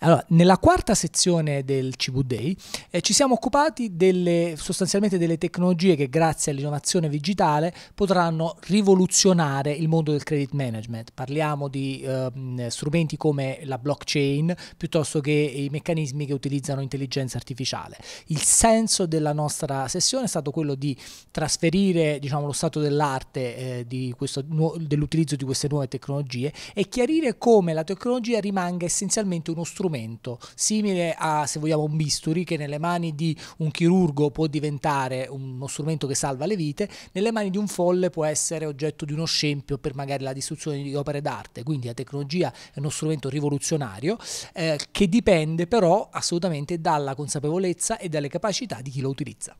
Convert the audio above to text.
Allora, nella quarta sezione del CB Day eh, ci siamo occupati delle, sostanzialmente delle tecnologie che grazie all'innovazione digitale potranno rivoluzionare il mondo del credit management. Parliamo di eh, strumenti come la blockchain piuttosto che i meccanismi che utilizzano intelligenza artificiale. Il senso della nostra sessione è stato quello di trasferire diciamo, lo stato dell'arte eh, di dell'utilizzo di queste nuove tecnologie e chiarire come la tecnologia rimanga essenzialmente uno strumento strumento, simile a, se vogliamo, un bisturi che nelle mani di un chirurgo può diventare uno strumento che salva le vite, nelle mani di un folle può essere oggetto di uno scempio per magari la distruzione di opere d'arte. Quindi la tecnologia è uno strumento rivoluzionario eh, che dipende però assolutamente dalla consapevolezza e dalle capacità di chi lo utilizza.